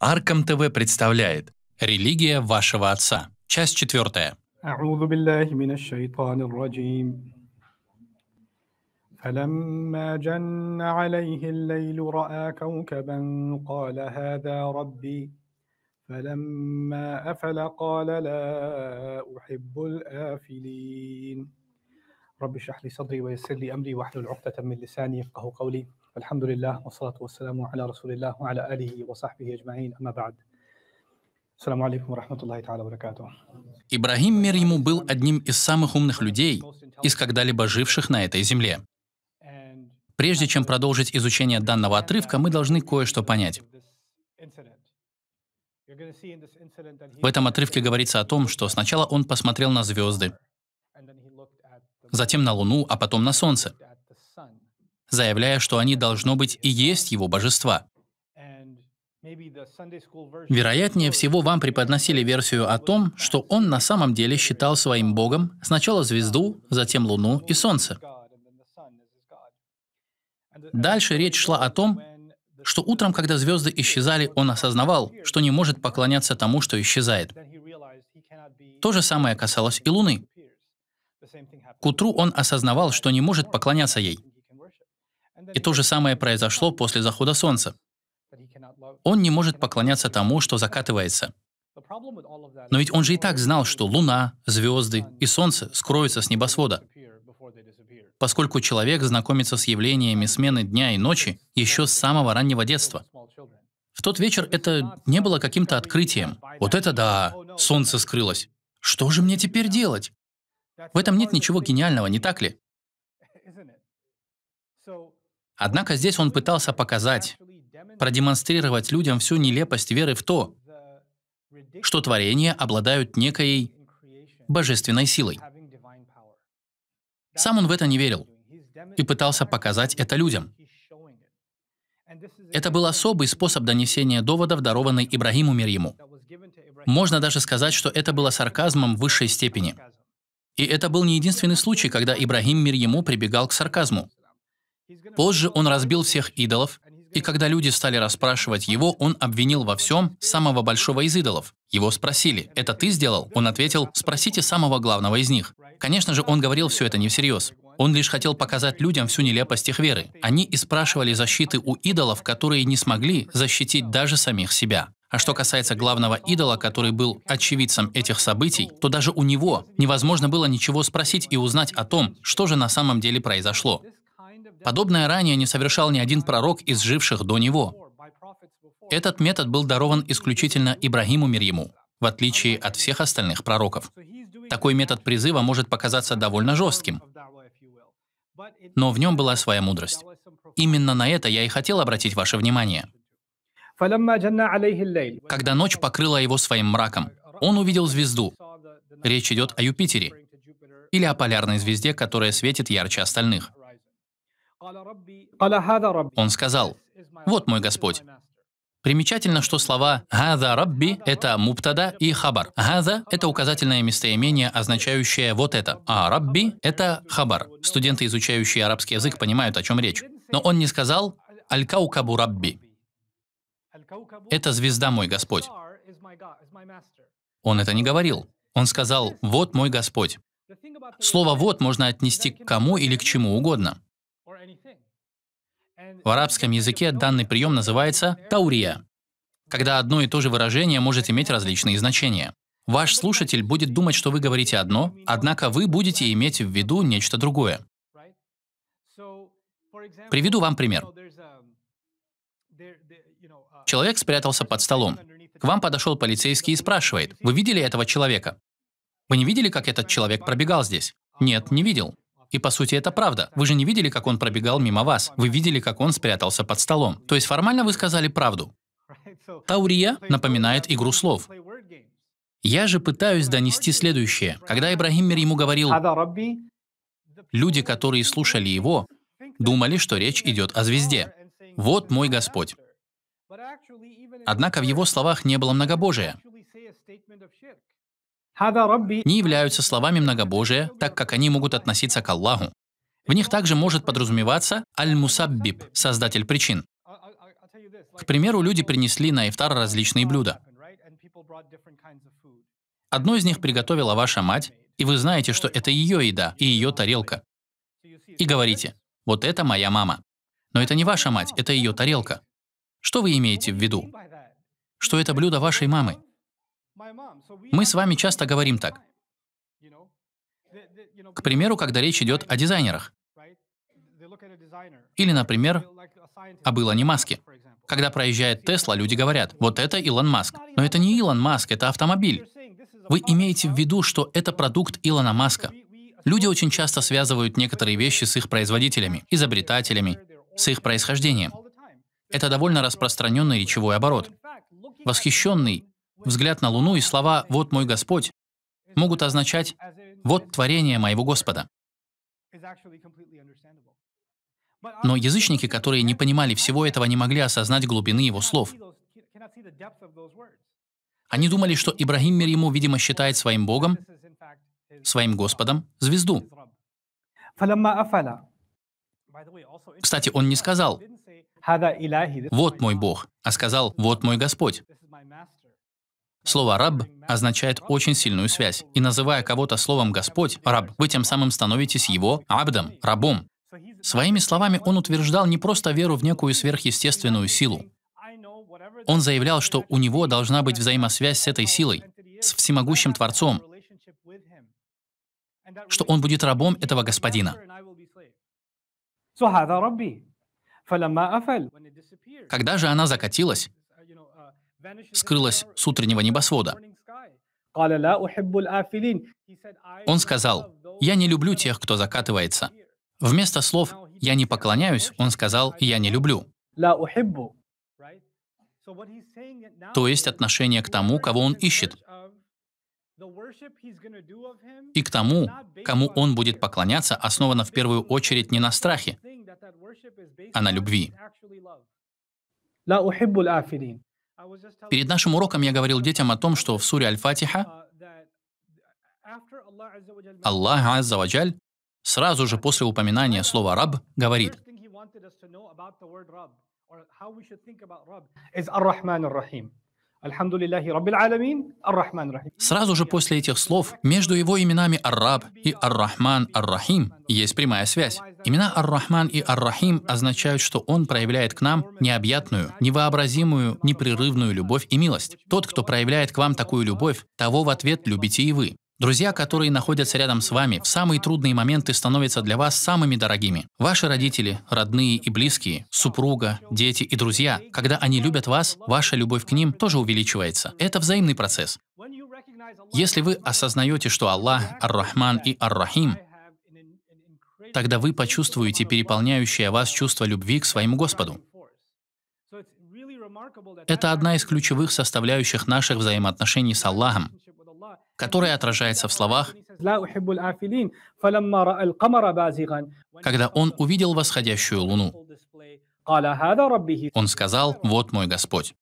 Арком ТВ представляет «Религия вашего отца». Часть четвертая. أعوذ بالله من الشيطان الرجيم فلما جن عليه الليل رأى كوكبا قال هذا ربي فلما أفل قال لا أحب الآفلين رب اشرح لي صدري ويسر لي أمري واحلل عقدة من لساني يفقه قولي الحمد لله والصلاة والسلام على رسول الله وعلى آله وصحبه أجمعين أما بعد Саламу алейкум рахматуллахи та'аля баракату. Ибрагим, мир ему, был одним из самых умных людей, из когда-либо живших на этой земле. Прежде чем продолжить изучение данного отрывка, мы должны кое-что понять. В этом отрывке говорится о том, что сначала он посмотрел на звезды, затем на Луну, а потом на Солнце заявляя, что они должно быть и есть его божества. Вероятнее всего, вам преподносили версию о том, что он на самом деле считал своим богом сначала звезду, затем луну и солнце. Дальше речь шла о том, что утром, когда звезды исчезали, он осознавал, что не может поклоняться тому, что исчезает. То же самое касалось и Луны. К утру он осознавал, что не может поклоняться ей. И то же самое произошло после захода солнца. Он не может поклоняться тому, что закатывается. Но ведь он же и так знал, что Луна, звезды и Солнце скроются с небосвода. Поскольку человек знакомится с явлениями смены дня и ночи еще с самого раннего детства. В тот вечер это не было каким-то открытием. Вот это да, солнце скрылось. Что же мне теперь делать? В этом нет ничего гениального, не так ли? Однако здесь он пытался показать, продемонстрировать людям всю нелепость веры в то, что творения обладают некой божественной силой. Сам он в это не верил и пытался показать это людям. Это был особый способ донесения доводов, дарованный Ибрагиму мир ему. Можно даже сказать, что это было сарказмом высшей степени. И это был не единственный случай, когда Ибрагим мир ему прибегал к сарказму. Позже он разбил всех идолов, и когда люди стали расспрашивать его, он обвинил во всем самого большого из идолов. Его спросили, «Это ты сделал?» Он ответил, «Спросите самого главного из них». Конечно же, он говорил все это не всерьез. Он лишь хотел показать людям всю нелепость их веры. Они и спрашивали защиты у идолов, которые не смогли защитить даже самих себя. А что касается главного идола, который был очевидцем этих событий, то даже у него невозможно было ничего спросить и узнать о том, что же на самом деле произошло. Подобное ранее не совершал ни один пророк из живших до него. Этот метод был дарован исключительно Ибрагиму Мирьему, в отличие от всех остальных пророков. Такой метод призыва может показаться довольно жестким, но в нем была своя мудрость. Именно на это я и хотел обратить ваше внимание. Когда ночь покрыла его своим мраком, он увидел звезду. Речь идет о Юпитере или о полярной звезде, которая светит ярче остальных. Он сказал, «Вот мой Господь». Примечательно, что слова «Гада Рабби» — это муптада и хабар. «Гада» — это указательное местоимение, означающее «вот это», а «Рабби» — это хабар. Студенты, изучающие арабский язык, понимают, о чем речь. Но он не сказал «Аль-Каукабу Рабби». «Это звезда мой Господь». Он это не говорил. Он сказал «Вот мой Господь». Слово «вот» можно отнести к кому или к чему угодно. В арабском языке данный прием называется таурия, когда одно и то же выражение может иметь различные значения. Ваш слушатель будет думать, что вы говорите одно, однако вы будете иметь в виду нечто другое. Приведу вам пример. Человек спрятался под столом. К вам подошел полицейский и спрашивает, вы видели этого человека? Вы не видели, как этот человек пробегал здесь? Нет, не видел. И по сути это правда. Вы же не видели, как он пробегал мимо вас. Вы видели, как он спрятался под столом. То есть формально вы сказали правду. Таурия напоминает игру слов. Я же пытаюсь донести следующее. Когда Ибрагим мир ему говорил, люди, которые слушали его, думали, что речь идет о звезде. «Вот мой Господь». Однако в его словах не было многобожия не являются словами многобожия, так как они могут относиться к Аллаху. В них также может подразумеваться Аль-Мусаббиб, создатель причин. К примеру, люди принесли на ифтар различные блюда. Одно из них приготовила ваша мать, и вы знаете, что это ее еда и ее тарелка. И говорите, вот это моя мама. Но это не ваша мать, это ее тарелка. Что вы имеете в виду? Что это блюдо вашей мамы? Мы с вами часто говорим так. К примеру, когда речь идет о дизайнерах. Или, например, об Илоне Маске. Когда проезжает Тесла, люди говорят, вот это Илон Маск. Но это не Илон Маск, это автомобиль. Вы имеете в виду, что это продукт Илона Маска. Люди очень часто связывают некоторые вещи с их производителями, изобретателями, с их происхождением. Это довольно распространенный речевой оборот. Восхищенный взгляд на Луну и слова «Вот мой Господь» могут означать «Вот творение моего Господа». Но язычники, которые не понимали всего этого, не могли осознать глубины его слов. Они думали, что Ибрагим мир ему, видимо, считает своим Богом, своим Господом, звезду. Кстати, он не сказал «Вот мой Бог», а сказал «Вот мой Господь». Слово «раб» означает очень сильную связь, и называя кого-то словом «Господь», «раб», вы тем самым становитесь его «абдом», «рабом». Своими словами он утверждал не просто веру в некую сверхъестественную силу. Он заявлял, что у него должна быть взаимосвязь с этой силой, с всемогущим Творцом, что он будет рабом этого господина. Когда же она закатилась, скрылась с утреннего небосвода. Он сказал, «Я не люблю тех, кто закатывается». Вместо слов «я не поклоняюсь», он сказал «я не люблю». То есть отношение к тому, кого он ищет, и к тому, кому он будет поклоняться, основано в первую очередь не на страхе, а на любви. Перед нашим уроком я говорил детям о том, что в суре Аль-Фатиха Аллах Аззаваджаль сразу же после упоминания слова «раб» говорит Сразу же после этих слов между его именами Ар-Раб и Ар-Рахман Ар-Рахим есть прямая связь. Имена Ар-Рахман и Ар-Рахим означают, что он проявляет к нам необъятную, невообразимую, непрерывную любовь и милость. Тот, кто проявляет к вам такую любовь, того в ответ любите и вы. Друзья, которые находятся рядом с вами, в самые трудные моменты становятся для вас самыми дорогими. Ваши родители, родные и близкие, супруга, дети и друзья, когда они любят вас, ваша любовь к ним тоже увеличивается. Это взаимный процесс. Если вы осознаете, что Аллах, Ар-Рахман и Ар-Рахим, тогда вы почувствуете переполняющее вас чувство любви к своему Господу. Это одна из ключевых составляющих наших взаимоотношений с Аллахом которая отражается в словах «Когда он увидел восходящую луну». Он сказал «Вот мой Господь».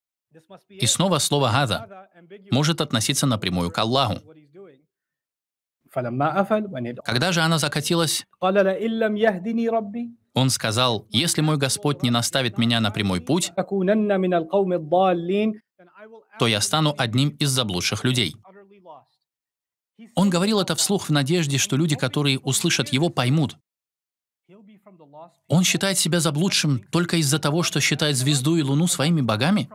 И снова слово «гада» может относиться напрямую к Аллаху. Когда же она закатилась, он сказал, «Если мой Господь не наставит меня на прямой путь, то я стану одним из заблудших людей». Он говорил это вслух в надежде, что люди, которые услышат его, поймут. Он считает себя заблудшим только из-за того, что считает звезду и луну своими богами?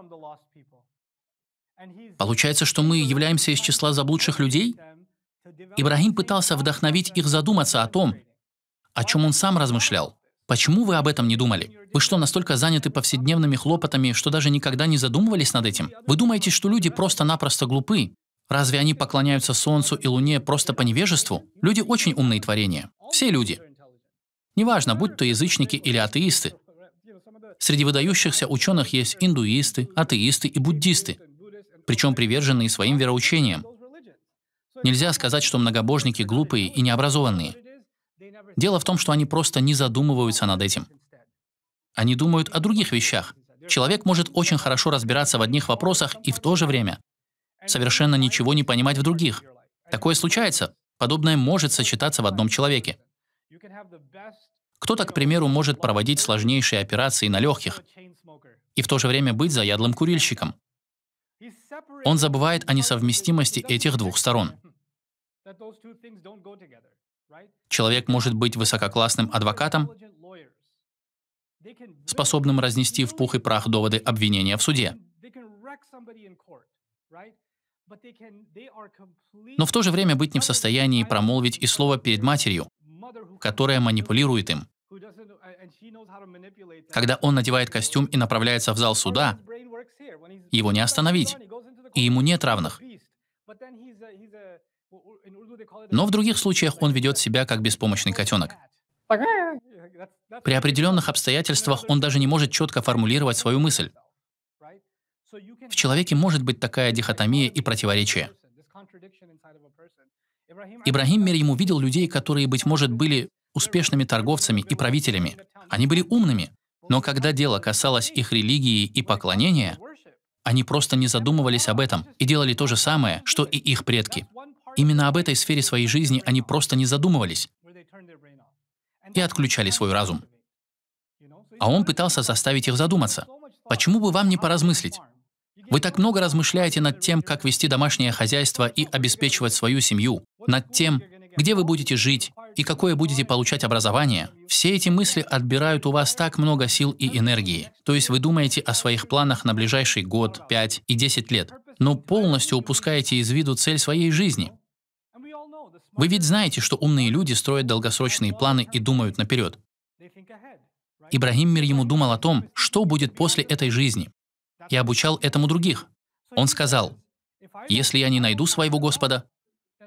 Получается, что мы являемся из числа заблудших людей? Ибрагим пытался вдохновить их задуматься о том, о чем он сам размышлял. Почему вы об этом не думали? Вы что, настолько заняты повседневными хлопотами, что даже никогда не задумывались над этим? Вы думаете, что люди просто-напросто глупы? Разве они поклоняются Солнцу и Луне просто по невежеству? Люди очень умные творения. Все люди. Неважно, будь то язычники или атеисты. Среди выдающихся ученых есть индуисты, атеисты и буддисты, причем приверженные своим вероучениям. Нельзя сказать, что многобожники глупые и необразованные. Дело в том, что они просто не задумываются над этим. Они думают о других вещах. Человек может очень хорошо разбираться в одних вопросах и в то же время совершенно ничего не понимать в других. Такое случается. Подобное может сочетаться в одном человеке. Кто-то, к примеру, может проводить сложнейшие операции на легких и в то же время быть заядлым курильщиком. Он забывает о несовместимости этих двух сторон. Человек может быть высококлассным адвокатом, способным разнести в пух и прах доводы обвинения в суде но в то же время быть не в состоянии промолвить и слово перед матерью, которая манипулирует им. Когда он надевает костюм и направляется в зал суда, его не остановить, и ему нет равных. Но в других случаях он ведет себя как беспомощный котенок. При определенных обстоятельствах он даже не может четко формулировать свою мысль. В человеке может быть такая дихотомия и противоречие. Ибрагим, мир ему, видел людей, которые, быть может, были успешными торговцами и правителями. Они были умными, но когда дело касалось их религии и поклонения, они просто не задумывались об этом и делали то же самое, что и их предки. Именно об этой сфере своей жизни они просто не задумывались и отключали свой разум. А он пытался заставить их задуматься. Почему бы вам не поразмыслить? Вы так много размышляете над тем, как вести домашнее хозяйство и обеспечивать свою семью, над тем, где вы будете жить и какое будете получать образование. Все эти мысли отбирают у вас так много сил и энергии. То есть вы думаете о своих планах на ближайший год, пять и десять лет, но полностью упускаете из виду цель своей жизни. Вы ведь знаете, что умные люди строят долгосрочные планы и думают наперед. Ибрагим мир ему думал о том, что будет после этой жизни и обучал этому других. Он сказал, «Если я не найду своего Господа,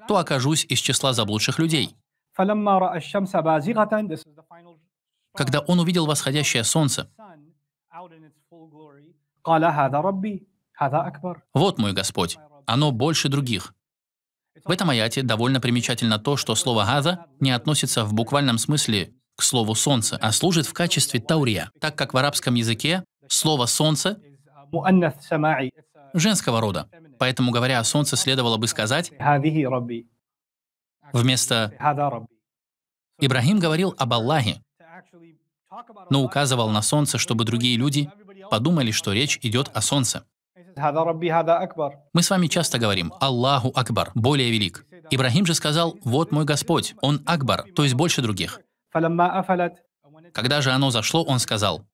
то окажусь из числа заблудших людей». Когда он увидел восходящее солнце, «Вот мой Господь, оно больше других». В этом аяте довольно примечательно то, что слово «газа» не относится в буквальном смысле к слову «солнце», а служит в качестве таурия, так как в арабском языке слово «солнце» женского рода. Поэтому, говоря о солнце, следовало бы сказать вместо «Ибрахим говорил об Аллахе», но указывал на солнце, чтобы другие люди подумали, что речь идет о солнце. Мы с вами часто говорим «Аллаху Акбар», более велик. Ибрахим же сказал «Вот мой Господь, Он Акбар», то есть больше других. Когда же оно зашло, он сказал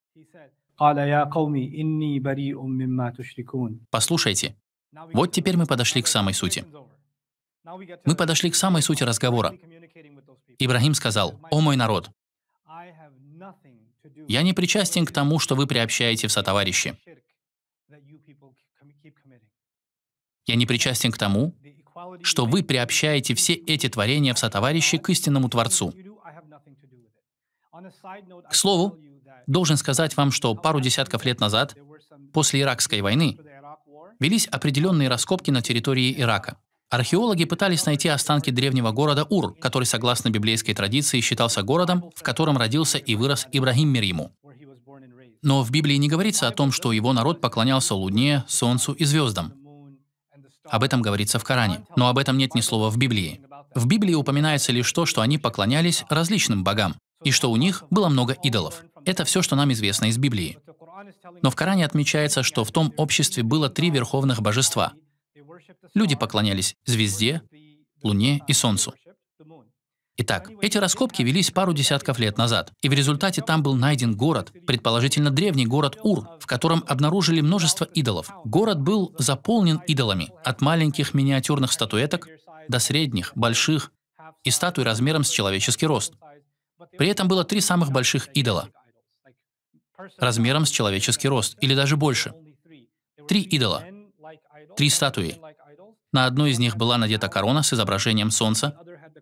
Послушайте, вот теперь мы подошли к самой сути. Мы подошли к самой сути разговора. Ибрагим сказал, «О мой народ, я не причастен к тому, что вы приобщаете в сотоварищи. Я не причастен к тому, что вы приобщаете все эти творения в сотоварищи к истинному Творцу. К слову, Должен сказать вам, что пару десятков лет назад, после Иракской войны, велись определенные раскопки на территории Ирака. Археологи пытались найти останки древнего города Ур, который, согласно библейской традиции, считался городом, в котором родился и вырос Ибрагим мир ему. Но в Библии не говорится о том, что его народ поклонялся Луне, Солнцу и звездам. Об этом говорится в Коране, но об этом нет ни слова в Библии. В Библии упоминается лишь то, что они поклонялись различным богам, и что у них было много идолов. Это все, что нам известно из Библии. Но в Коране отмечается, что в том обществе было три верховных божества. Люди поклонялись звезде, луне и солнцу. Итак, эти раскопки велись пару десятков лет назад, и в результате там был найден город, предположительно древний город Ур, в котором обнаружили множество идолов. Город был заполнен идолами, от маленьких миниатюрных статуэток до средних, больших и статуй размером с человеческий рост. При этом было три самых больших идола размером с человеческий рост, или даже больше. Три идола, три статуи. На одной из них была надета корона с изображением Солнца,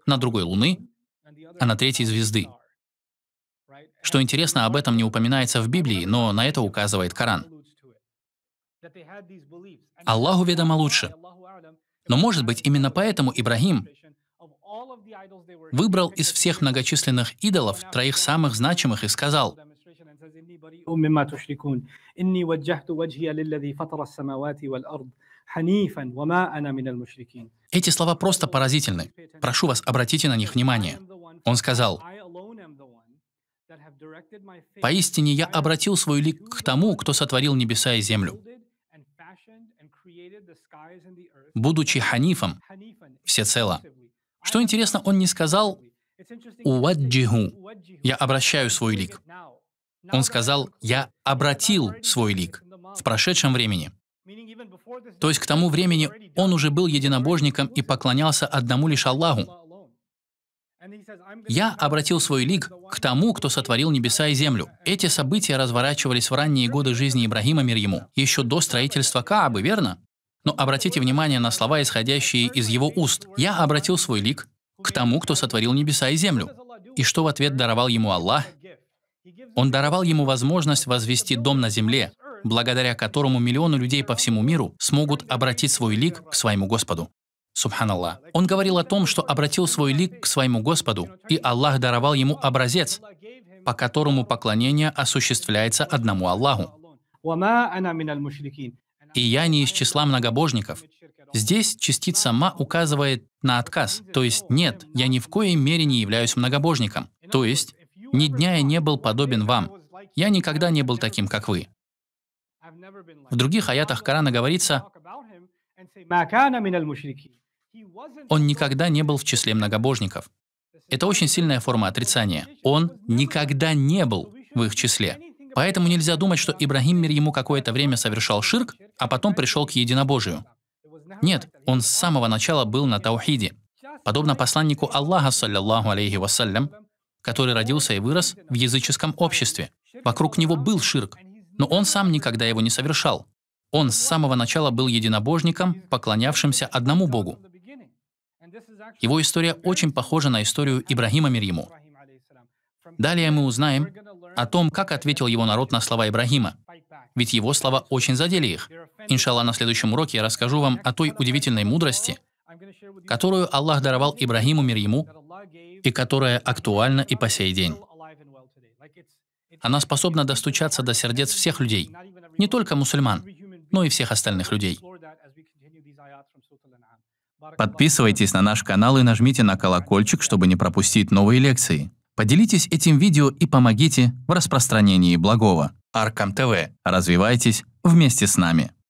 на другой — Луны, а на третьей — звезды. Что интересно, об этом не упоминается в Библии, но на это указывает Коран. Аллаху ведомо лучше. Но может быть именно поэтому Ибрагим выбрал из всех многочисленных идолов троих самых значимых и сказал, ذمي بريء مما تشركون إني وجهت وجهي للذي فطر السماوات والأرض حنيفا وما أنا من المشركين Эти слова просто поразительны. Прошу вас, обратите на них внимание. Он сказал, «Поистине я обратил свой лик к тому, кто сотворил небеса и землю. Будучи ханифом, всецело». Что интересно, он не сказал «Уаджиху» — «Я обращаю свой лик». Он сказал, «Я обратил свой лик в прошедшем времени». То есть к тому времени он уже был единобожником и поклонялся одному лишь Аллаху. Я обратил свой лик к тому, кто сотворил небеса и землю. Эти события разворачивались в ранние годы жизни Ибрагима, мир ему, еще до строительства Каабы, верно? Но обратите внимание на слова, исходящие из его уст. «Я обратил свой лик к тому, кто сотворил небеса и землю». И что в ответ даровал ему Аллах? Он даровал ему возможность возвести дом на земле, благодаря которому миллионы людей по всему миру смогут обратить свой лик к своему Господу. Субханаллах. Он говорил о том, что обратил свой лик к своему Господу, и Аллах даровал ему образец, по которому поклонение осуществляется одному Аллаху. И я не из числа многобожников. Здесь частица «ма» указывает на отказ, то есть «нет, я ни в коей мере не являюсь многобожником». То есть, ни дня я не был подобен вам. Я никогда не был таким, как вы. В других аятах Корана говорится, он никогда не был в числе многобожников. Это очень сильная форма отрицания. Он никогда не был в их числе. Поэтому нельзя думать, что Ибрагим мир ему какое-то время совершал ширк, а потом пришел к единобожию. Нет, он с самого начала был на таухиде. Подобно посланнику Аллаха, саллиллаху алейхи вассалям, который родился и вырос в языческом обществе. Вокруг него был ширк, но он сам никогда его не совершал. Он с самого начала был единобожником, поклонявшимся одному Богу. Его история очень похожа на историю Ибрагима Мириму. Далее мы узнаем о том, как ответил его народ на слова Ибрагима. Ведь его слова очень задели их. Иншалла, на следующем уроке я расскажу вам о той удивительной мудрости, которую Аллах даровал Ибрагиму мир ему, и которая актуальна и по сей день. Она способна достучаться до сердец всех людей, не только мусульман, но и всех остальных людей. Подписывайтесь на наш канал и нажмите на колокольчик, чтобы не пропустить новые лекции. Поделитесь этим видео и помогите в распространении благого. Аркам ТВ. Развивайтесь вместе с нами.